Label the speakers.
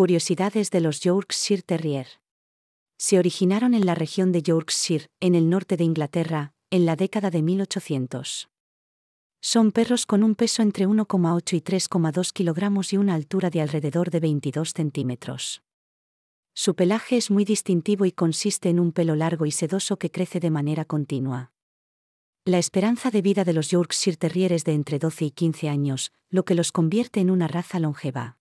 Speaker 1: Curiosidades de los Yorkshire Terrier. Se originaron en la región de Yorkshire, en el norte de Inglaterra, en la década de 1800. Son perros con un peso entre 1,8 y 3,2 kilogramos y una altura de alrededor de 22 centímetros. Su pelaje es muy distintivo y consiste en un pelo largo y sedoso que crece de manera continua. La esperanza de vida de los Yorkshire Terrier es de entre 12 y 15 años, lo que los convierte en una raza longeva.